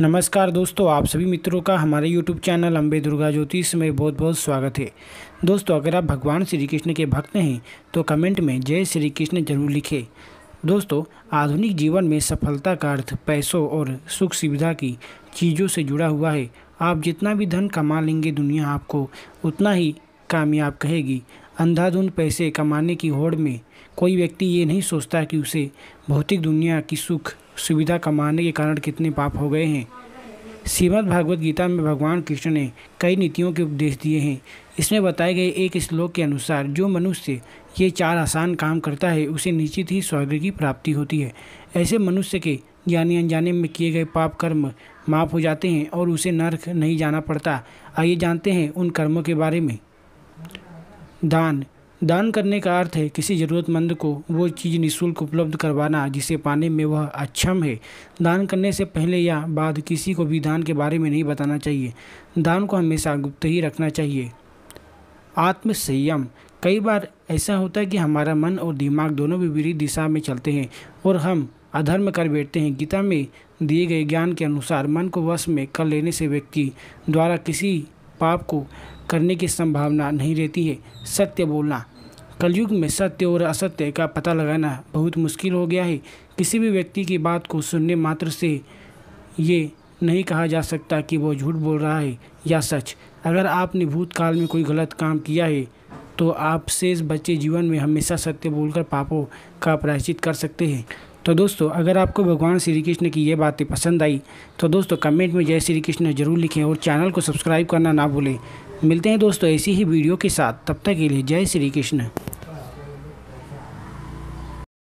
नमस्कार दोस्तों आप सभी मित्रों का हमारे यूट्यूब चैनल अम्बे दुर्गा ज्योतिष में बहुत बहुत स्वागत है दोस्तों अगर आप भगवान श्री कृष्ण के भक्त हैं तो कमेंट में जय श्री कृष्ण जरूर लिखें दोस्तों आधुनिक जीवन में सफलता का अर्थ पैसों और सुख सुविधा की चीज़ों से जुड़ा हुआ है आप जितना भी धन कमा लेंगे दुनिया आपको उतना ही कामयाब कहेगी अंधाधुंध पैसे कमाने की होड़ में कोई व्यक्ति ये नहीं सोचता कि उसे भौतिक दुनिया की सुख सुविधा कमाने के कारण कितने पाप हो गए हैं श्रीमद् भागवत गीता में भगवान कृष्ण ने कई नीतियों के उपदेश दिए हैं इसमें बताए गए एक श्लोक के अनुसार जो मनुष्य ये चार आसान काम करता है उसे निश्चित ही स्वर्ग की प्राप्ति होती है ऐसे मनुष्य के जाने अनजाने में किए गए पाप कर्म माफ हो जाते हैं और उसे नर्क नहीं जाना पड़ता आइए जानते हैं उन कर्मों के बारे में दान दान करने का अर्थ है किसी ज़रूरतमंद को वो चीज़ निःशुल्क उपलब्ध करवाना जिसे पाने में वह अक्षम है दान करने से पहले या बाद किसी को भी दान के बारे में नहीं बताना चाहिए दान को हमेशा गुप्त ही रखना चाहिए आत्मसंयम कई बार ऐसा होता है कि हमारा मन और दिमाग दोनों विपरीत दिशा में चलते हैं और हम अधर्म कर बैठते हैं गीता में दिए गए ज्ञान के अनुसार मन को वश में कर लेने से व्यक्ति द्वारा किसी पाप को करने की संभावना नहीं रहती है सत्य बोलना कलयुग में सत्य और असत्य का पता लगाना बहुत मुश्किल हो गया है किसी भी व्यक्ति की बात को सुनने मात्र से ये नहीं कहा जा सकता कि वो झूठ बोल रहा है या सच अगर आपने भूतकाल में कोई गलत काम किया है तो आप शेष बच्चे जीवन में हमेशा सत्य बोलकर पापों का प्रायश्चित कर सकते हैं तो दोस्तों अगर आपको भगवान श्री कृष्ण की ये बातें पसंद आई तो दोस्तों कमेंट में जय श्री कृष्ण जरूर लिखें और चैनल को सब्सक्राइब करना ना भूलें मिलते हैं दोस्तों ऐसी ही वीडियो के साथ तब तक के लिए जय श्री कृष्ण